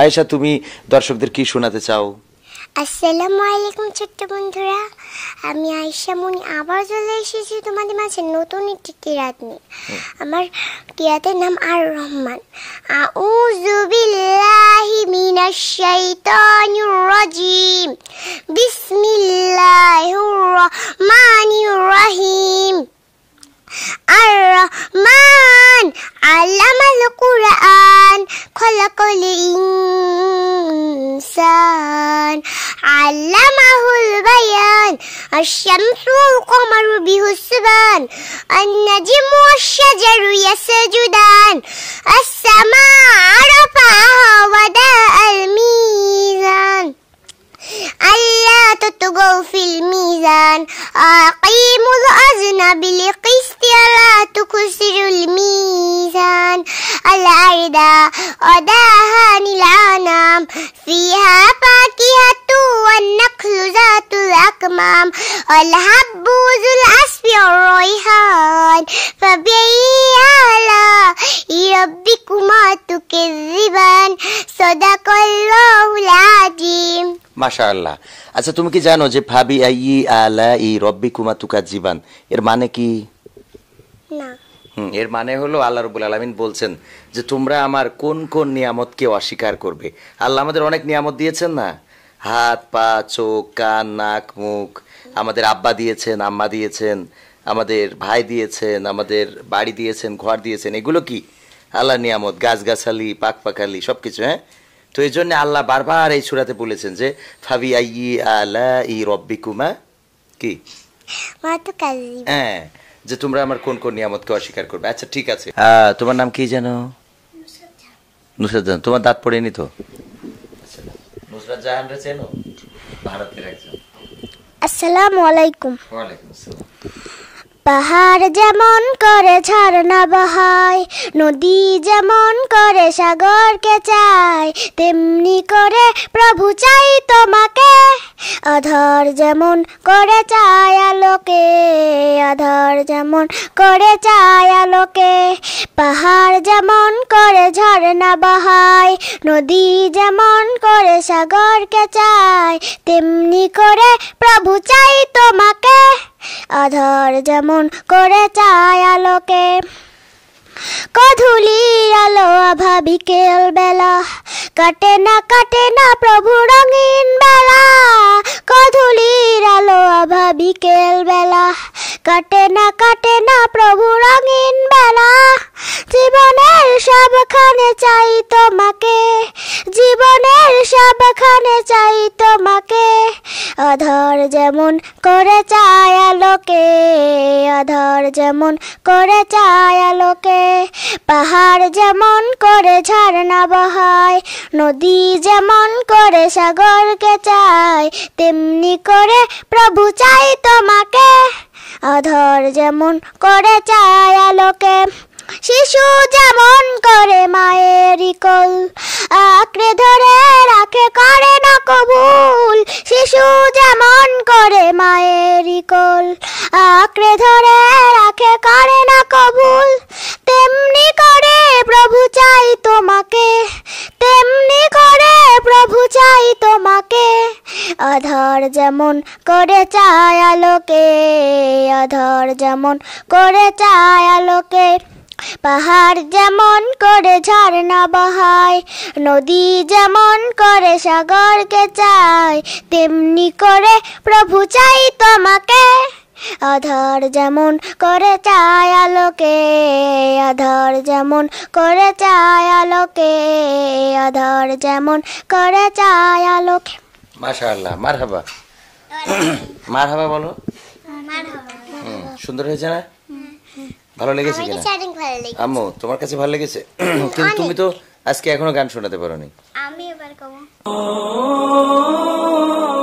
আয়েশা তুমি দর্শকদের কি শোনাতে চাও আসসালামু আলাইকুম ছোট্ট বন্ধুরা আমি আয়েশা মুনি আবার চলে এসেছি তোমাদের মাঝে নতুন একটি কিরাত নিয়ে আমার কিরাতের নাম আর রহমান আউযু বিল্লাহি মিনাশ শাইতানির রাজিম বিসমিল্লাহির রহমানির রহিম আর রহমান আল্লামাল কুরআন খলাকাল الشمس والقمر بهسبان النجم والشجر يسجدان السماء رفعها وداء الميزان ألا تطغوا في الميزان أقيموا الأزن بالقسط ولا تكسروا الميزان الأرض أداها للأنام فيها فا والحبوز العسل والريحان فبأي آلاء ربكما تكذبان صدق الله العظيم মাশাআল্লাহ আচ্ছা তুমি কি জানো যে ফাবি আই আলা ই রব্বি কুমা তুকা জীবান এর মানে কি না এর মানে হলো আল্লাহ রবুল আলমিন বলছেন যে তোমরা আমার কোন কোন নিয়ামতকে অস্বীকার করবে আল্লাহ আমাদের অনেক নিয়ামত দিয়েছেন না হাত পা চোখ কান নাক মুখ আমাদের আব্বা দিয়েছেন আম্মা দিয়েছেন আমাদের ভাই দিয়েছেন আমাদের বাড়ি দিয়েছেন ঘর দিয়েছেন এগুলো কি আল্লাহ নিয়ামত গাছগাছালি পাকালি সব কিছু হ্যাঁ তো এই জন্য আল্লাহ বারবার এই সুরাতে বলেছেন যে ফাবি আই আলা ই কুমা কি হ্যাঁ যে তোমরা আমার কোন কোন নিয়ামতকে অস্বীকার করবে আচ্ছা ঠিক আছে তোমার নাম কি যেন নুসরাত জাহান তোমার দাঁত পড়েনি তো আচ্ছা, নুসরাত জাহান রে চেনো ভারতের একজন السلام عليكم وعليكم السلام পাহাড় যেমন করে ঝর্ণা বহায় নদী যেমন করে সাগরকে চায় তেমনি করে প্রভু চাই তোমাকে অধর যেমন করে চায় আলোকে অধর যেমন করে চায় আলোকে পাহাড় যেমন করে ঝর্ণা বহায় নদী যেমন করে সাগরকে চায় তেমনি করে প্রভু চাই তোমাকে আধার যেমন করে চায় আলোকে কধুলি আলো আভা বিকেল বেলা কাটে না কাটে না প্রভু রঙিন বেলা কধুলির আলো আভা বিকেল বেলা কাটে না সবখানে চাই তোমাকে জীবনের সবখানে চাই তোমাকে অধর যেমন করে চায় আলোকে অধর যেমন করে চায় আলোকে পাহাড় যেমন করে ঝর্ণা বহায় নদী যেমন করে সাগরকে চায় তেমনি করে প্রভু চাই তোমাকে অধর যেমন করে চায় আলোকে শিশু যেমন করে মায়ের কোল আঁকড়ে ধরে রাখে করে না কবুল শিশু যেমন করে মায়ের কোল আঁকড়ে ধরে রাখে করে না কবুল করে চায় আলোকে অধর যেমন করে চায় আলোকে পাহাড় যেমন করে ঝর্ণা বহায় নদী যেমন করে সাগরকে চায় তেমনি করে প্রভু চাই তোমাকে অধর যেমন করে চায় আলোকে অধর যেমন করে চায় আলোকে অধর যেমন করে চায় আলোকে মাশাআল্লাহ মারহাবা মার হবে বলো সুন্দর হয়েছে না ভালো লেগেছে কিনা আম্মু তোমার কাছে ভালো লেগেছে কিন্তু তুমি তো আজকে এখনো গান শোনাতে পারো নি আমি এবার কব